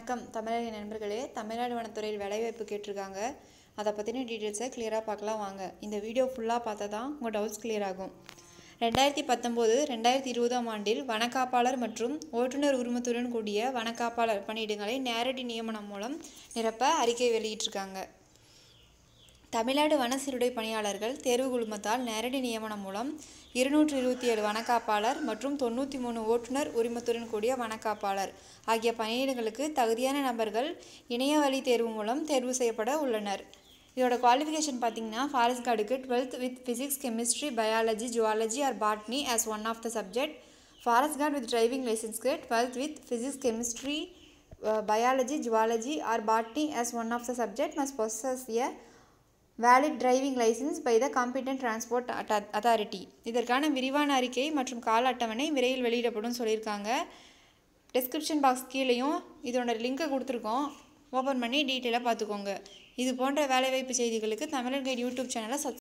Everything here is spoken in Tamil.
வணக்கம் தமிழக நண்பர்களே தமிழ்நாடு வனத்துறையில் வேலைவாய்ப்பு கேட்டிருக்காங்க அதை பற்றின டீட்டெயில்ஸை கிளியராக பார்க்கலாம் வாங்க இந்த வீடியோ ஃபுல்லாக பார்த்தா தான் உங்கள் டவுட்ஸ் கிளியர் ஆகும் ரெண்டாயிரத்தி பத்தொம்போது ரெண்டாயிரத்தி இருபதாம் ஆண்டில் வனக்காப்பாளர் மற்றும் ஓட்டுநர் உரிமத்துடன் கூடிய வனக்காப்பாளர் பணியிடங்களை நேரடி நியமனம் மூலம் நிரப்ப அறிக்கை வெளியிட்டிருக்காங்க தமிழ்நாடு வன சீருடை பணியாளர்கள் தேர்வு குழுமத்தால் நேரடி நியமனம் மூலம் இருநூற்றி இருபத்தி ஏழு வனக்காப்பாளர் மற்றும் தொண்ணூற்றி மூணு ஓட்டுநர் உரிமத்துடன் கூடிய வனக்காப்பாளர் ஆகிய பணியிடங்களுக்கு தகுதியான நபர்கள் வழி தேர்வு மூலம் தேர்வு செய்யப்பட உள்ளனர் இதோட குவாலிஃபிகேஷன் பார்த்தீங்கன்னா ஃபாரஸ்ட் கார்டுக்கு twelfth with physics chemistry biology zoology or botany as one of the subject forest guard with driving லைசன்ஸ்க்கு twelfth with physics chemistry biology zoology or botany as one of the subject must possess a valid driving licence by the competent transport authority இதற்கான விரிவான அறிக்கை மற்றும் கால அட்டவணை விரைவில் வெளியிடப்படும் சொல்லியிருக்காங்க டெஸ்கிரிப்ஷன் பாக்ஸ் கீழேயும் இதோட லிங்க்கை கொடுத்துருக்கோம் ஓப்பன் பண்ணி டீட்டெயிலாக பார்த்துக்கோங்க இது போன்ற வேலைவாய்ப்பு செய்திகளுக்கு தமிழர்கள் கைட் யூடியூப் சேனலை சப்